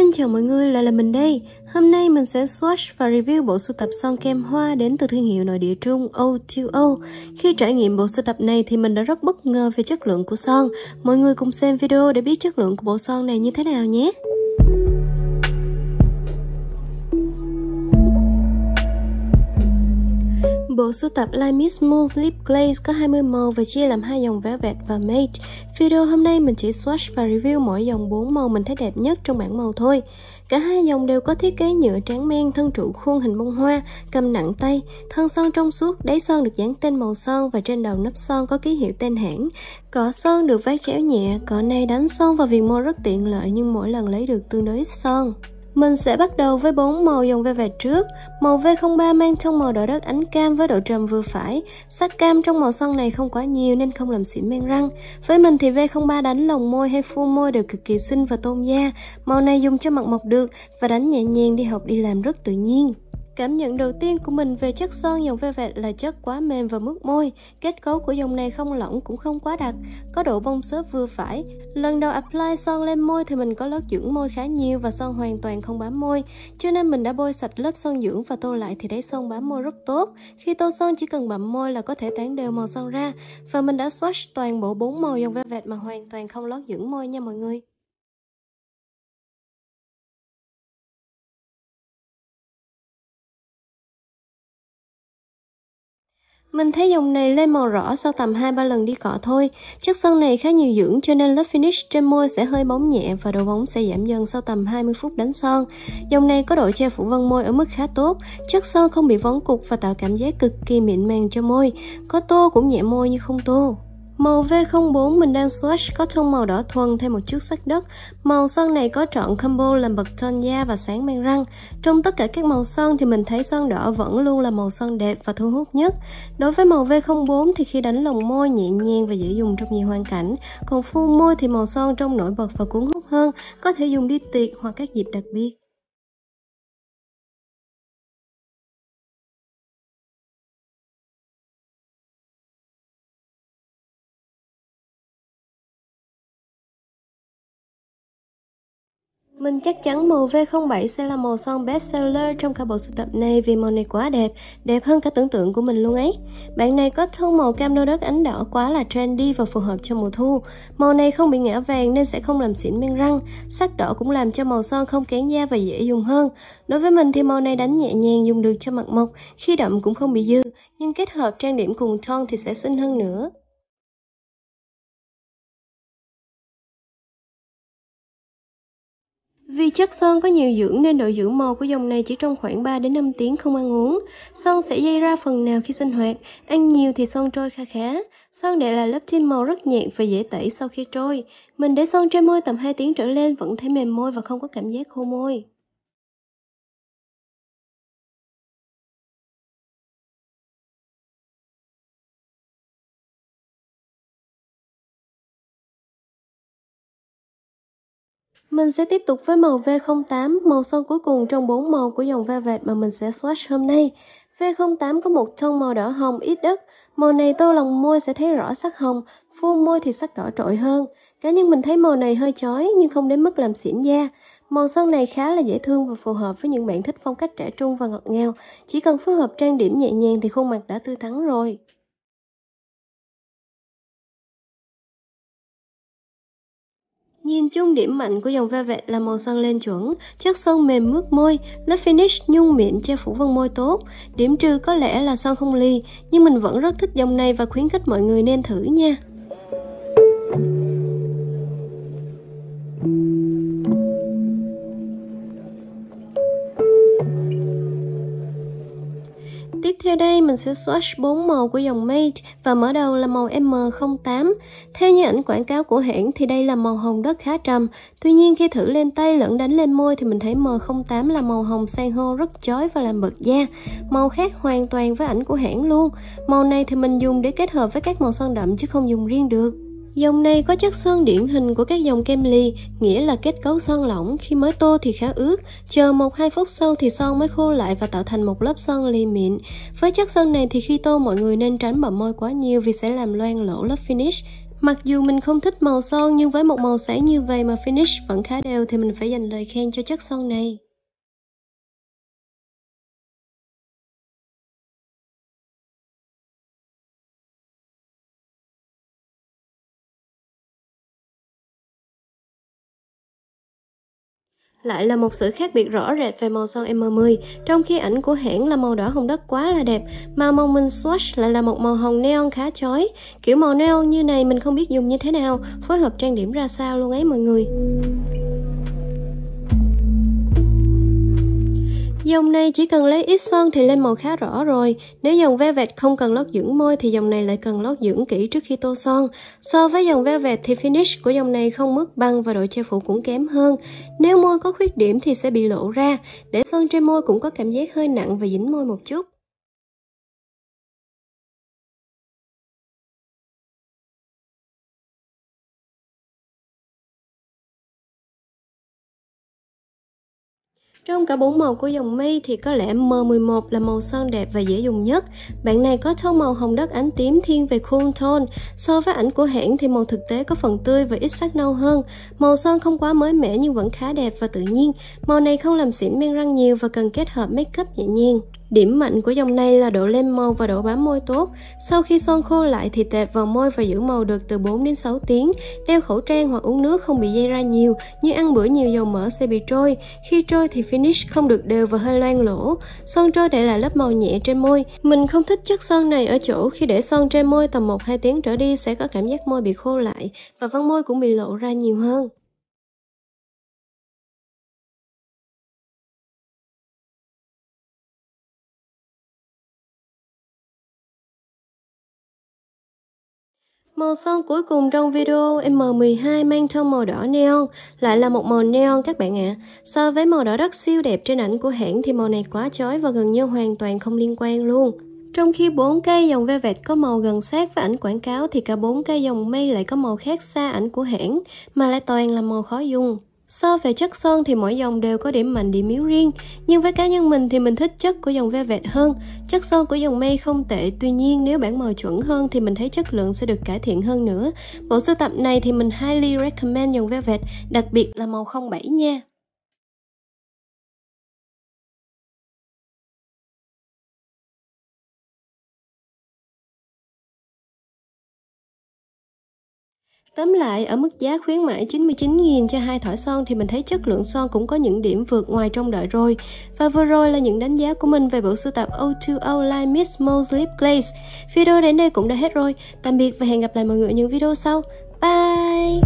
Xin chào mọi người, lại là mình đây. Hôm nay mình sẽ swatch và review bộ sưu tập son kem hoa đến từ thương hiệu nội địa Trung O2O. Khi trải nghiệm bộ sưu tập này thì mình đã rất bất ngờ về chất lượng của son. Mọi người cùng xem video để biết chất lượng của bộ son này như thế nào nhé. bộ sưu tập Like Smooth Lip Glaze có 20 màu và chia làm hai dòng Velvet và Matte. Video hôm nay mình chỉ swatch và review mỗi dòng 4 màu mình thấy đẹp nhất trong bảng màu thôi. Cả hai dòng đều có thiết kế nhựa tráng men, thân trụ khuôn hình bông hoa, cầm nặng tay, thân son trong suốt, đáy son được dán tên màu son và trên đầu nắp son có ký hiệu tên hãng. Cỏ son được vát chéo nhẹ, cỏ này đánh son và viền môi rất tiện lợi nhưng mỗi lần lấy được tương đối ít son. Mình sẽ bắt đầu với bốn màu dùng ve về trước. Màu V03 mang trong màu đỏ đất ánh cam với độ trầm vừa phải. Sắc cam trong màu son này không quá nhiều nên không làm xỉn men răng. Với mình thì V03 đánh lồng môi hay phun môi đều cực kỳ xinh và tôn da. Màu này dùng cho mặt mộc được và đánh nhẹ nhàng đi học đi làm rất tự nhiên. Cảm nhận đầu tiên của mình về chất son dòng Vẹt là chất quá mềm và mướt môi, kết cấu của dòng này không lỏng cũng không quá đặc, có độ bông xốp vừa phải. Lần đầu apply son lên môi thì mình có lớp dưỡng môi khá nhiều và son hoàn toàn không bám môi, cho nên mình đã bôi sạch lớp son dưỡng và tô lại thì thấy son bám môi rất tốt. Khi tô son chỉ cần bậm môi là có thể tán đều màu son ra và mình đã swatch toàn bộ bốn màu dòng Vẹt mà hoàn toàn không lót dưỡng môi nha mọi người. Mình thấy dòng này lên màu rõ sau tầm 2-3 lần đi cọ thôi. Chất son này khá nhiều dưỡng cho nên lớp finish trên môi sẽ hơi bóng nhẹ và độ bóng sẽ giảm dần sau tầm 20 phút đánh son. Dòng này có độ che phủ vân môi ở mức khá tốt, chất son không bị vón cục và tạo cảm giác cực kỳ mịn màng cho môi. Có tô cũng nhẹ môi nhưng không tô. Màu V04 mình đang swatch có tông màu đỏ thuần thêm một chút sắc đất. Màu son này có chọn combo làm bật tone da và sáng men răng. Trong tất cả các màu son thì mình thấy son đỏ vẫn luôn là màu son đẹp và thu hút nhất. Đối với màu V04 thì khi đánh lồng môi nhẹ nhàng và dễ dùng trong nhiều hoàn cảnh. Còn phun môi thì màu son trông nổi bật và cuốn hút hơn, có thể dùng đi tiệc hoặc các dịp đặc biệt. Mình chắc chắn MV07 sẽ là màu son best seller trong cả bộ sưu tập này vì màu này quá đẹp, đẹp hơn cả tưởng tượng của mình luôn ấy. Bạn này có tông màu cam nâu đất ánh đỏ quá là trendy và phù hợp cho mùa thu. Màu này không bị ngã vàng nên sẽ không làm xỉn men răng. Sắc đỏ cũng làm cho màu son không kén da và dễ dùng hơn. Đối với mình thì màu này đánh nhẹ nhàng dùng được cho mặt mộc, khi đậm cũng không bị dư, nhưng kết hợp trang điểm cùng tone thì sẽ xinh hơn nữa. Vì chất son có nhiều dưỡng nên độ dưỡng màu của dòng này chỉ trong khoảng 3 đến 5 tiếng không ăn uống. son sẽ dây ra phần nào khi sinh hoạt, ăn nhiều thì son trôi kha khá. Son để là lớp thiên màu rất nhẹ và dễ tẩy sau khi trôi. Mình để son trên môi tầm 2 tiếng trở lên vẫn thấy mềm môi và không có cảm giác khô môi. Mình sẽ tiếp tục với màu V08, màu son cuối cùng trong bốn màu của dòng va vệt mà mình sẽ swatch hôm nay. V08 có một tông màu đỏ hồng ít đất, màu này tô lòng môi sẽ thấy rõ sắc hồng, phun môi thì sắc đỏ trội hơn. Cá nhân mình thấy màu này hơi chói nhưng không đến mức làm xỉn da. Màu son này khá là dễ thương và phù hợp với những bạn thích phong cách trẻ trung và ngọt ngào. Chỉ cần phối hợp trang điểm nhẹ nhàng thì khuôn mặt đã tươi thắn rồi. Nhìn chung điểm mạnh của dòng Velvet là màu son lên chuẩn, chất son mềm mướt môi, lớp finish nhung mịn che phủ vân môi tốt. Điểm trừ có lẽ là son không ly, nhưng mình vẫn rất thích dòng này và khuyến khích mọi người nên thử nha. theo đây mình sẽ swatch 4 màu của dòng Mate và mở đầu là màu M08. Theo như ảnh quảng cáo của hãng thì đây là màu hồng đất khá trầm. Tuy nhiên khi thử lên tay lẫn đánh lên môi thì mình thấy M08 là màu hồng san hô rất chói và làm bật da. Màu khác hoàn toàn với ảnh của hãng luôn. Màu này thì mình dùng để kết hợp với các màu son đậm chứ không dùng riêng được. Dòng này có chất sơn điển hình của các dòng kem ly, nghĩa là kết cấu sơn lỏng, khi mới tô thì khá ướt, chờ 1-2 phút sau thì son mới khô lại và tạo thành một lớp sơn ly mịn. Với chất sơn này thì khi tô mọi người nên tránh bậm môi quá nhiều vì sẽ làm loang lỗ lớp finish. Mặc dù mình không thích màu son nhưng với một màu sáng như vậy mà finish vẫn khá đều thì mình phải dành lời khen cho chất son này. lại là một sự khác biệt rõ rệt về màu son M10 trong khi ảnh của hãng là màu đỏ hồng đất quá là đẹp mà màu mình swatch lại là một màu hồng neon khá chói kiểu màu neon như này mình không biết dùng như thế nào phối hợp trang điểm ra sao luôn ấy mọi người Dòng này chỉ cần lấy ít sơn thì lên màu khá rõ rồi. Nếu dòng ve velvet không cần lót dưỡng môi thì dòng này lại cần lót dưỡng kỹ trước khi tô son. So với dòng ve velvet thì finish của dòng này không mướt băng và độ che phủ cũng kém hơn. Nếu môi có khuyết điểm thì sẽ bị lộ ra. Để son trên môi cũng có cảm giác hơi nặng và dính môi một chút. Trong cả bốn màu của dòng mi thì có lẽ M11 là màu sơn đẹp và dễ dùng nhất. Bạn này có tông màu hồng đất ánh tím thiên về cool tone. So với ảnh của hãng thì màu thực tế có phần tươi và ít sắc nâu hơn. Màu sơn không quá mới mẻ nhưng vẫn khá đẹp và tự nhiên. Màu này không làm xỉn men răng nhiều và cần kết hợp make up nhẹ nhàng. Điểm mạnh của dòng này là độ lên màu và độ bám môi tốt. Sau khi son khô lại thì tệp vào môi và giữ màu được từ 4 đến 6 tiếng. Đeo khẩu trang hoặc uống nước không bị dây ra nhiều, nhưng ăn bữa nhiều dầu mỡ sẽ bị trôi. Khi trôi thì finish không được đều và hơi loang lỗ. Son trôi để lại lớp màu nhẹ trên môi. Mình không thích chất son này ở chỗ khi để son trên môi tầm 1-2 tiếng trở đi sẽ có cảm giác môi bị khô lại và vân môi cũng bị lộ ra nhiều hơn. Màu son cuối cùng trong video M12 mang trong màu đỏ neon lại là một màu neon các bạn ạ. À. So với màu đỏ rất siêu đẹp trên ảnh của hãng thì màu này quá chói và gần như hoàn toàn không liên quan luôn. Trong khi 4 cây dòng vẹt có màu gần sát với ảnh quảng cáo thì cả 4 cây dòng mây lại có màu khác xa ảnh của hãng mà lại toàn là màu khó dùng. So về chất sơn thì mỗi dòng đều có điểm mạnh điểm yếu riêng, nhưng với cá nhân mình thì mình thích chất của dòng ve vẹt hơn. Chất sơn của dòng mây không tệ, tuy nhiên nếu bản màu chuẩn hơn thì mình thấy chất lượng sẽ được cải thiện hơn nữa. Bộ sưu tập này thì mình highly recommend dòng ve vẹt đặc biệt là màu 07 nha. Tóm lại, ở mức giá khuyến mãi 99.000 cho hai thỏi son thì mình thấy chất lượng son cũng có những điểm vượt ngoài trong đợi rồi. Và vừa rồi là những đánh giá của mình về bộ sưu tập O2O Light Miss Mose Lip Glaze. Video đến đây cũng đã hết rồi. Tạm biệt và hẹn gặp lại mọi người ở những video sau. Bye!